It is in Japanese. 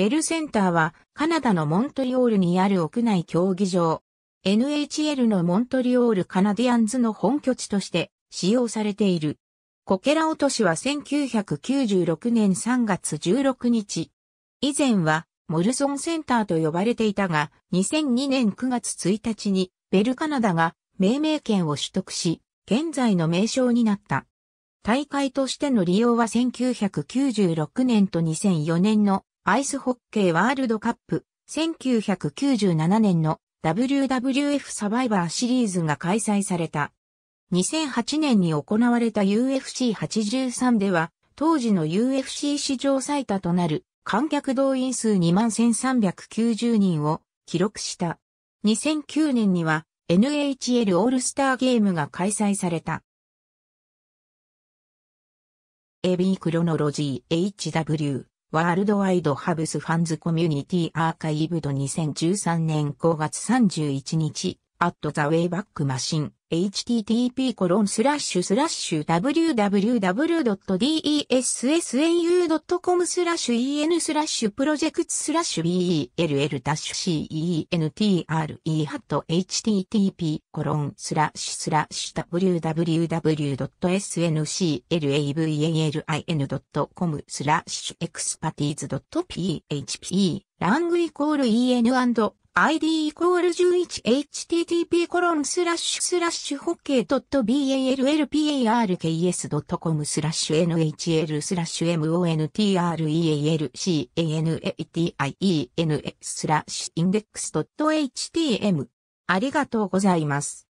ベルセンターはカナダのモントリオールにある屋内競技場。NHL のモントリオールカナディアンズの本拠地として使用されている。こけら落としは1996年3月16日。以前はモルソンセンターと呼ばれていたが、2002年9月1日にベルカナダが命名権を取得し、現在の名称になった。大会としての利用は1996年と2004年のアイスホッケーワールドカップ1997年の WWF サバイバーシリーズが開催された。2008年に行われた UFC83 では当時の UFC 史上最多となる観客動員数21,390人を記録した。2009年には NHL オールスターゲームが開催された。AB クロノロジー HW ワールドワイドハブスファンズコミュニティアーカイブド2013年5月31日、アットザウェイバックマシン。h t t p w w w d e s s a u c o m en p r o j e c t s bell-centre h a t http www.snclavin.com expertise.php ラングイコール en&。ID イコール 11http コロンスラッシュスラッシュホッケー .ballparks.com スラッシュ nhl スラッシュ montrealcanaties スラッシュインデックス .htm ありがとうございます。